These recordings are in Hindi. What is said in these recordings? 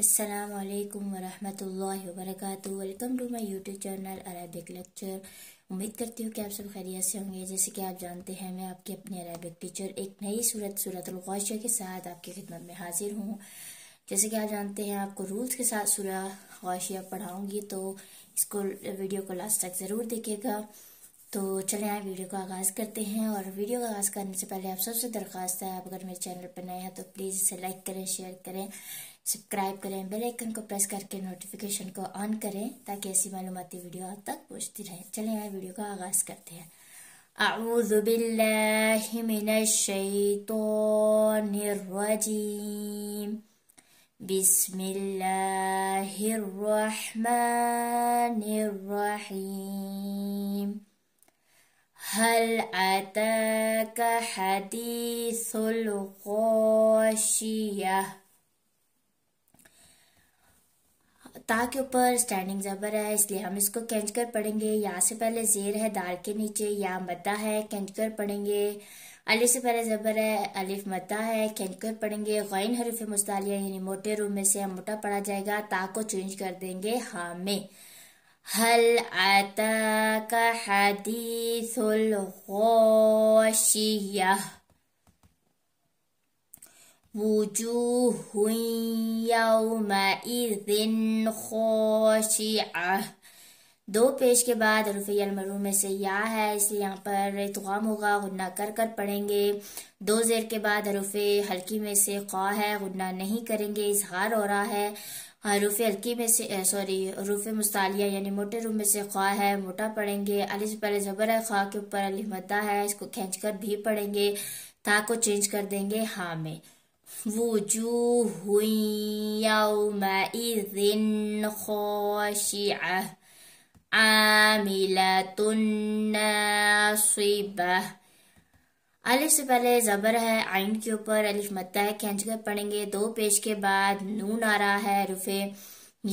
السلام عليكم ورحمة الله وبركاته welcome to my YouTube channel Arabic lecture उम्मीद करती हूँ कि आप सब खैरियत से होंगे जैसे कि आप जानते हैं मैं आपके अपने अरबिक टीचर एक नई सूरत सूरत सूरतलगौशा के साथ आपकी खिदमत में हाजिर हूँ जैसे कि आप जानते हैं आपको रूल्स के साथ सूरह गौशिया पढ़ाऊँगी तो इसको वीडियो को लास्ट तक ज़रूर देखेगा तो चले आए वीडियो का आगाज़ करते हैं और वीडियो का आगाज़ करने से पहले आप सबसे दरख्वास्त है आप अगर मेरे चैनल पर नए हैं तो प्लीज़ इसे लाइक करें शेयर करें सब्सक्राइब करें बेल आइकन को प्रेस करके नोटिफिकेशन को ऑन करें ताकि ऐसी मालूमती वीडियो आप तक पहुँचती रहे चले आए वीडियो का आगाज़ करते हैं أعوذ بالله من الشيطان الرجيم بسم الله الرحمن الرحيم هل أتاك حديث الغاشية ता के ऊपर स्टैंडिंग ज़बर है इसलिए हम इसको कैंच कर पढ़ेंगे यहाँ से पहले जेर है दाल के नीचे या मद्दा है कैंच कर पढ़ेंगे अलिफ से पहले ज़बर है अलिफ मद्दा है कैंच कर पढ़ेंगे गैन हरूफ मुस्तालिया यानी मोटे रूम में से हम मोटा पढ़ा जाएगा ता को चेंज कर देंगे हाँ में هل أتاك حديث الغاشية وجوه يومئذ خاشعة दो पेश के बाद हरफी अलमरू में से या है इसलिए यहाँ पर तुगाम होगा गुन्ना कर कर पढ़ेंगे दो जेर के बाद हरफ हल्की में से ख्वा है गुन्ना नहीं करेंगे इजहार हो रहा है हाँ, रूफ़ हल्की में से सॉरी रूफ़ मुस्तालिया यानी मोटे रूप में से ख्वा है मोटा पढ़ेंगे अली से पहले जबर है ख्वा के ऊपर अली मद्दा है इसको खींच कर भी पढ़ेंगे था को चेंज कर देंगे हाँ में वजूह आमिला तुन्ना अलिफ से पहले जबर है आइन के ऊपर अलिफ मत्ता है खेच कर पढ़ेंगे दो पेज के बाद नून आ रहा है रुफे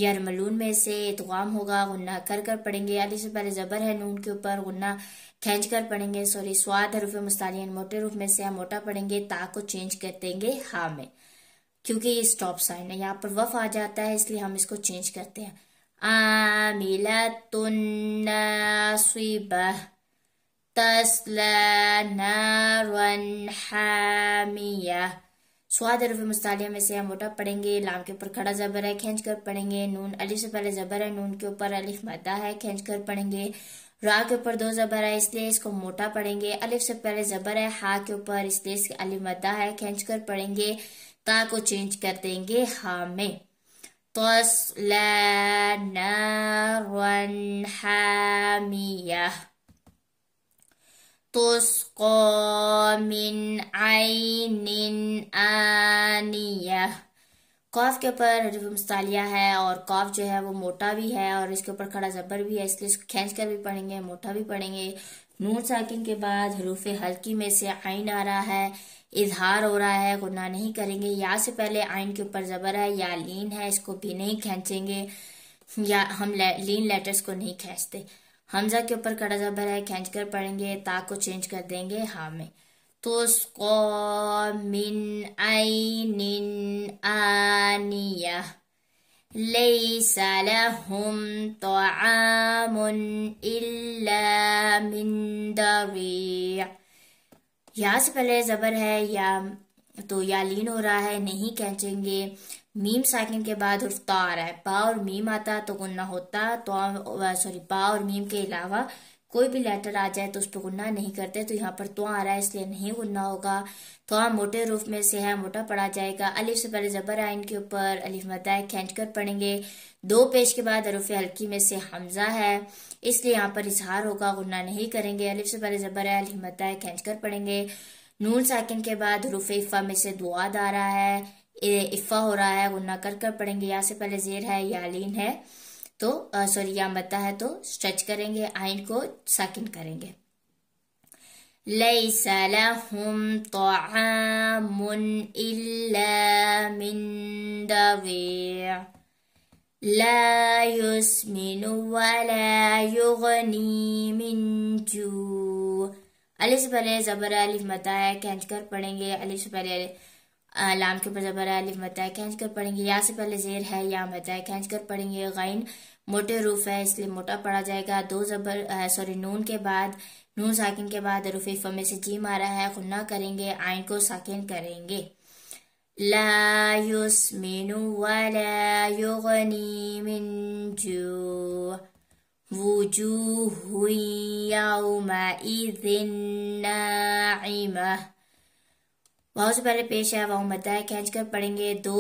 यरमलून में से इतवाम होगा गुन्ना कर कर पढ़ेंगे अलिफ से पहले जबर है नून के ऊपर गुन्ना खेच कर पढ़ेंगे सॉरी स्वाद रुफे मुस्तालियन मोटे रूप में से हम मोटा पढ़ेंगे ता को चेंज कर देंगे हा में क्योंकि ये स्टॉप साइन है यहाँ पर वफ आ जाता है इसलिए हम इसको चेंज करते हैं आ मिला तुन्ना तस्ला नारन हामिया स्वाद अरफ मुस्तालिया में से हम मोटा पढ़ेंगे लाम के ऊपर खड़ा जबर है खींच कर पढ़ेंगे नून अलिफ से पहले जबर है नून के ऊपर अलिफ मदा है खींच कर पढ़ेंगे रा के ऊपर दो जबर है इसलिए इसको मोटा पढ़ेंगे अलिफ से पहले जबर है हा के ऊपर इसलिए इसके अलिफ मदा है खींच कर पढ़ेंगे ता को चेंज कर देंगे हा में तस्ला नारन हामिया तुस्को मिन आइन आनिया कॉफ के ऊपर हजफ है और कॉफ जो है वो मोटा भी है और इसके ऊपर खड़ा जबर भी है इसलिए खींच कर भी पढ़ेंगे मोटा भी पढ़ेंगे नून साकिन के बाद हरूफ हल्की में से आइन आ रहा है इजहार हो रहा है गुना नहीं करेंगे या से पहले आइन के ऊपर जबर है या लीन है इसको भी नहीं खींचेंगे या हम ले, लीन लेटर्स को नहीं खींचते हमजा के ऊपर कड़ा जबर है खींच कर पढ़ेंगे ता को चेंज कर देंगे हा में तो स्को मिन आई निन आनिया ليس لهم से पहले ज़बर है या तो या लीन हो रहा है नहीं खेचेंगे मीम साकिन के बाद उर्फ तो आ रहा है पा और मीम आता तो गुन्ना होता तो सॉरी पा और मीम के अलावा कोई भी लेटर आ जाए तो उस पर गुन्ना नहीं करते तो यहाँ पर तो आ रहा है इसलिए नहीं गुन्ना होगा तो मोटे रूफ में से है मोटा पढ़ा जाएगा अलिफ से पहले जबर आइन के ऊपर अलिफ मदा खेच कर पढ़ेंगे दो पेश के बाद अरूफ हल्की में से हमजा है इसलिए यहाँ पर इजहार होगा गुन्ना नहीं करेंगे अलिफ से पहले जबर है अलिफ मदा खेच कर पढ़ेंगे नून साकिन के बाद रुफ इफ़ा में से दुआ आ रहा है इफ़ा हो रहा है वो गुन्ना कर कर पढ़ेंगे या से पहले जेर है या लीन है तो सॉरी या मता है तो स्ट्रेच करेंगे आइन को साकिन करेंगे ليس لهم طعام إلا من ضريع لا يسمن ولا يغني من جوع अलिस पहले जबर अलिफ मता है कैंच कर पढ़ेंगे अलिस पहले लाम के ऊपर जबर है अलिफ मत खींच कर पढ़ेंगे या से पहले जेर है या मत खींच कर पढ़ेंगे गैन मोटे रूफ है इसलिए मोटा पढ़ा जाएगा दो जबर सॉरी नून के बाद नून साकिन के बाद रूफ फमे से जी मारा है खुन्ना करेंगे आइन को साकिन करेंगे लायुस मीनू वला युगनी मिन जू हुई वाह से पहले पेश है मता बताए खेच कर पढ़ेंगे दो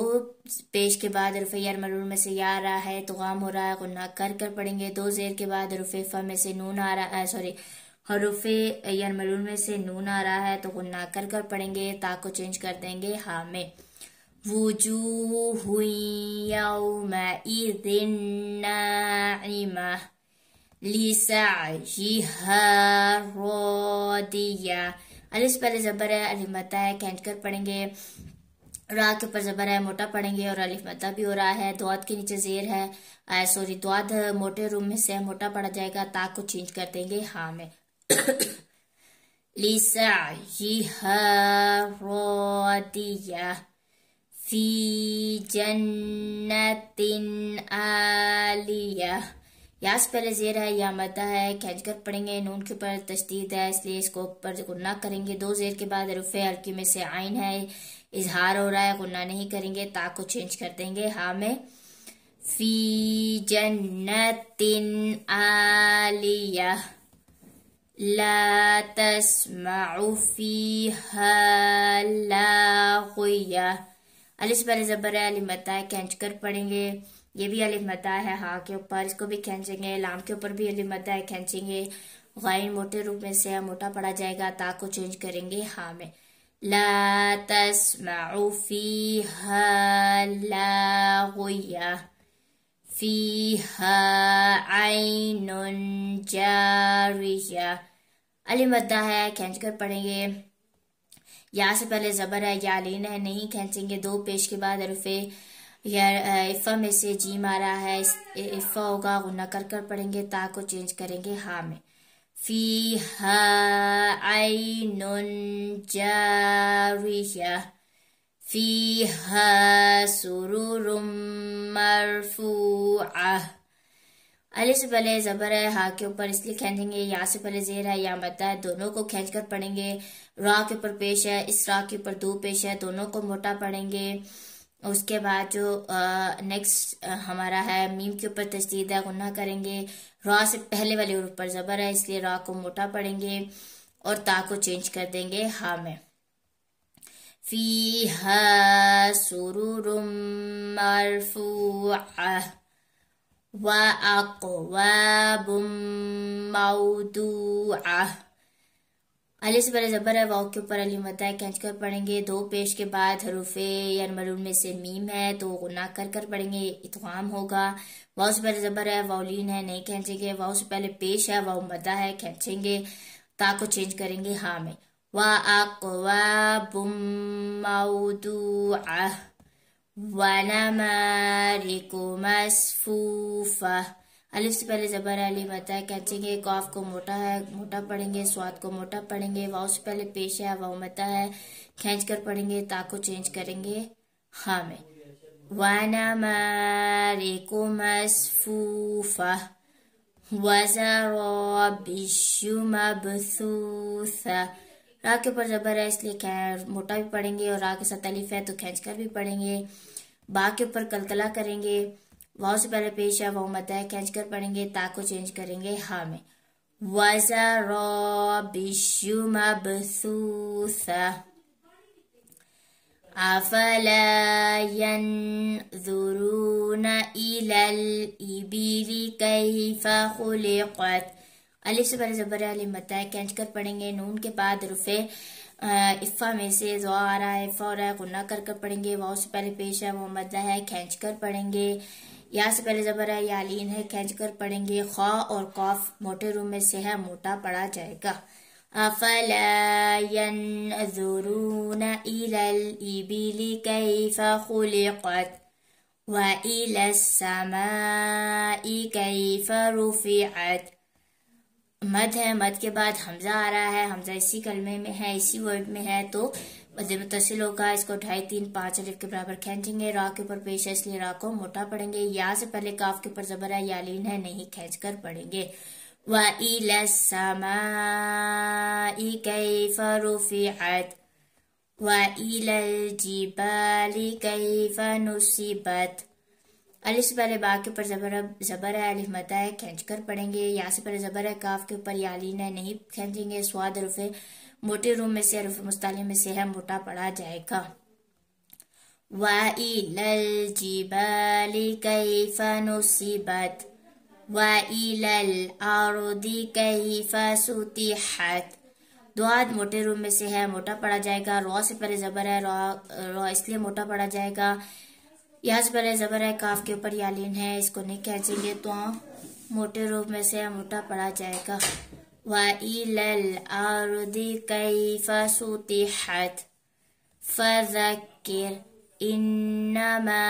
पेश के बाद रुफ़े यार मरूर में से यार आ रहा है तो गाम हो रहा है गुना कर कर पढ़ेंगे दो जेर के बाद रुफ़े फ में से नून आ रहा है सॉरी हरूफ यार मरूर में से नून आ रहा है तो गुना कर कर पढ़ेंगे ता को चेंज कर देंगे हा में वजू हुई दिन लिसा ही हिया अलिस पर जबर है अलिफ मता है खेच कर पढ़ेंगे रा के ऊपर जबर है मोटा पढ़ेंगे और अलिफ मता भी हो रहा है दुआत के नीचे जेर है आ, सॉरी दुआत मोटे रूम में से मोटा पढ़ा जाएगा ताक को चेंज कर देंगे हाँ में लिसा फी जन्नतिन आलिया यास पहले जेर है या मदा है कर पढ़ेंगे नून के ऊपर तशदीद है इसलिए इसको ऊपर गुना करेंगे दो जेर के बाद रुफ़े हल्की में से आइन है इजहार हो रहा है गुना नहीं करेंगे ता को चेंज कर देंगे हा में फी जन्नतिन आलिया लस्मा तस्माउ से पहले अलिस पर जबर है अली मता है खींच कर पढ़ेंगे ये भी अलिफ मदा है हा के ऊपर इसको भी खींचेंगे लाम के ऊपर भी अलिफ मदा है खींचेंगे गायन मोटे रूप में से मोटा पड़ा जाएगा ता को चेंज करेंगे हा में ला अली मद्दा है खेच कर पढ़ेंगे यहाँ से पहले जबर है या लीन है नहीं खेचेंगे दो पेश के बाद अरफे यार इफ़ा में से जी मारा है इफ़ा होगा गुना कर कर पढ़ेंगे ता को चेंज करेंगे हा में फी हा आई नुन जा फी हा सुरुरुम से पहले जबर है हा के ऊपर इसलिए खेचेंगे यहाँ से पहले जेर है या बता है दोनों को खेच कर पढ़ेंगे रा के ऊपर पेश है इस रा के ऊपर दो पेश है दोनों को मोटा पढ़ेंगे उसके बाद जो नेक्स्ट हमारा है मीम के ऊपर है गुना करेंगे रॉ से पहले वाले ऊपर ज़बर है इसलिए रॉ को मोटा पड़ेंगे और ता को चेंज कर देंगे हा में फी हरफू मरफूआ व अकवाबुम अली से बड़े जबर है वाक के ऊपर अली मता है खींच कर पढ़ेंगे दो पेश के बाद हरूफे या मरून में से मीम है तो गुना कर कर पढ़ेंगे इतवाम होगा वाह से पहले जबर है वाउलिन है नहीं खेचेंगे वाह से पहले पेश है वाह मदा है खेचेंगे ता को चेंज करेंगे हा में वा आकवा बुमाउदू वनमारिकु मसफूफा अलिफ से पहले जबर है अली बताए है कैचेंगे कॉफ को मोटा है मोटा पढ़ेंगे स्वाद को मोटा पढ़ेंगे वाउ से पहले पेश है वाउ मता है खेच कर पढ़ेंगे ता को चेंज करेंगे हा में रा के ऊपर जबर है इसलिए खैर मोटा भी पढ़ेंगे और रा के साथ अलिफ है तो खेच कर भी पढ़ेंगे बा के ऊपर कलकला करेंगे वाव से पहले पेश है वो मत है खेच कर पढ़ेंगे ता को चेंज करेंगे हा में अलिफ से पहले जबर अली मत है कैंच कर पढ़ेंगे नून के बाद रुफे इफ़ा में से जो आ रहा है इफ़ा और गुना कर कर पढ़ेंगे वह से पहले पेश है वो मदा है खेच कर पढ़ेंगे यहाँ से पहले जबर है या लीन है खेच कर पढ़ेंगे खा और कौफ मोटे रूम में से है मोटा पढ़ा जाएगा मध है मध के बाद हमजा आ रहा है हमजा इसी कलमे में है इसी वर्ड में है तो मध्य मुतासिल होगा इसको ढाई तीन पांच अलिफ के बराबर खेचेंगे रा के ऊपर पेश है इसलिए राह को मोटा पड़ेंगे या से पहले काफ के ऊपर जबर है या लीन है नहीं खेच कर पड़ेंगे नुसीबत अलिफ से पहले बाग के ऊपर जबर जबर है अलिफ मता है खेच कर पड़ेंगे या से पहले जबर है काफ के ऊपर या लीन है नहीं खेचेंगे स्वाद रुफे मोटे रूम में से रूफ मुस्ताली में से है मोटा पड़ा जाएगा जिबाली नुसिबत आरुदी सुतिहत दुआद मोटे रूम में से है मोटा पड़ा जाएगा रॉ से परे जबर है रॉ रॉ इसलिए मोटा पड़ा जाएगा यहाँ से परे जबर है काफ के ऊपर यालीन है इसको नहीं चाहिए तो मोटे रूप में से मोटा पड़ा जाएगा وإلى الأرض كيف سطحت فذكر إنما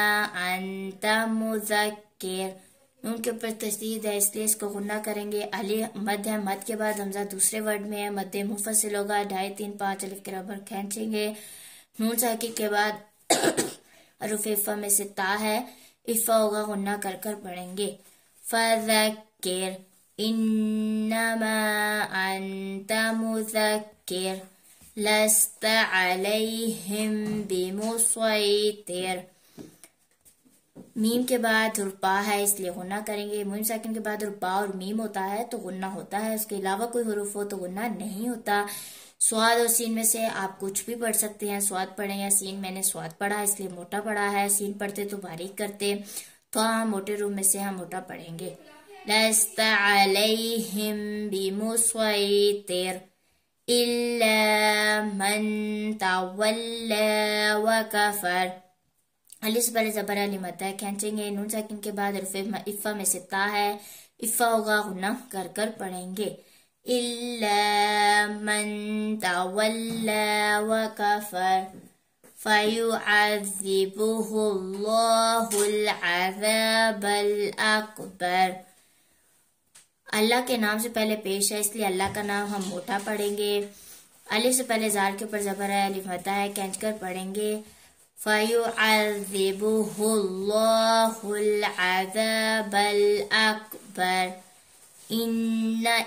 أنت مذكر नून के ऊपर तशदीद है इसलिए इसको गुन्ना करेंगे अली मद है के बाद हमजा दूसरे वर्ड में है मद मुफसिल होगा ढाई तीन पांच अलिफ के रबर खेचेंगे नून साकिब के बाद अरुफ इफ़ा में से ता है इफ़ा होगा गुना कर कर पढ़ेंगे फजक्र إنما أنت مذكر لست عليهم بمسيطر मीम के बाद रुपा है इसलिए गुन्ना करेंगे मुहिम साकिन के बाद रुपा और मीम होता है तो गुन्ना होता है उसके अलावा कोई हरूफ हो तो गुन्ना नहीं होता स्वाद और सीन में से आप कुछ भी पढ़ सकते हैं स्वाद पढ़े या सीन मैंने स्वाद पढ़ा है इसलिए मोटा पढ़ा है सीन पढ़ते तो बारीक करते तो हाँ मोटे रूप में से हम मोटा पढ़ेंगे لست عليهم بمسيطر إلا من تولى وكفر अलिस बार जबर अलिमत है खेचेंगे नून साकिन के افا میں ستا ہے افا इफ़ा होगा کر کر پڑھیں گے إلا من تولى وكفر فيعذبه الله العذاب الأكبر अल्लाह के नाम से पहले पेश है इसलिए अल्लाह का नाम हम मोटा पढ़ेंगे अली से पहले जार के ऊपर जबर है अली फता है कैंच कर पढ़ेंगे अकबर इन्ना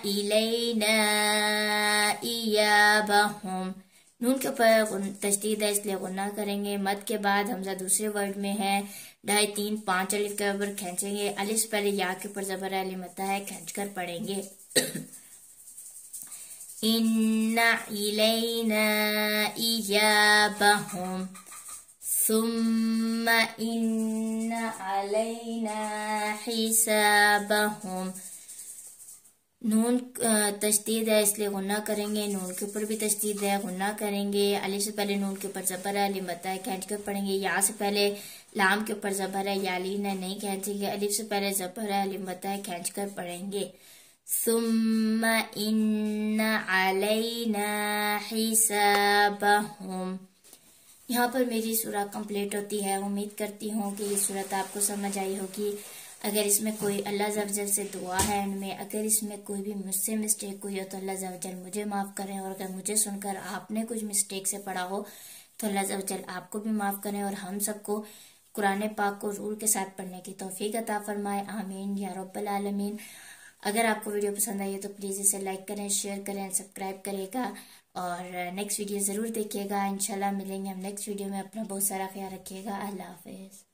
इया बहुम नून के ऊपर तस्दीद है इसलिए गुना करेंगे मत के बाद हमजा दूसरे वर्ड में है ढाई तीन पांच अलिफ के ऊपर खेचेंगे अलिफ से पहले या के ऊपर जबर मत है खेच कर पढ़ेंगे इन्ना इलैना नून तशदीद है इसलिए गुना करेंगे नून के ऊपर भी तशदीद है गुना करेंगे अली से पहले नून के ऊपर जबर है अली मत है कैंट के पढ़ेंगे या से पहले लाम के ऊपर जबर है या अली ने नहीं खेचेंगे अली से पहले जबर है अली मत है खेच कर पढ़ेंगे सुम इन अलैना हिसाबहुम यहाँ पर मेरी सूरह कंप्लीट होती है उम्मीद करती हूँ कि ये सूरत आपको समझ आई होगी अगर इसमें कोई अल्लाह जवजल से दुआ है एंड में अगर इसमें कोई भी मुझसे मिस्टेक हुई हो तो अल्लाह जवजल मुझे माफ़ करें और अगर मुझे सुनकर आपने कुछ मिस्टेक से पढ़ा हो तो अल्लाह जवजल आपको भी माफ़ करें और हम सबको कुरान पाक को रूल के साथ पढ़ने की तोफ़ी अता फरमाए आमीन या रबालमीन आलमीन अगर आपको वीडियो पसंद आई है तो प्लीज़ इसे लाइक करें शेयर करें सब्सक्राइब करेगा और नेक्स्ट वीडियो ज़रूर देखिएगा इंशाल्लाह मिलेंगे हम नेक्स्ट वीडियो में अपना बहुत सारा ख्याल रखिएगा अल्लाह हाफिज़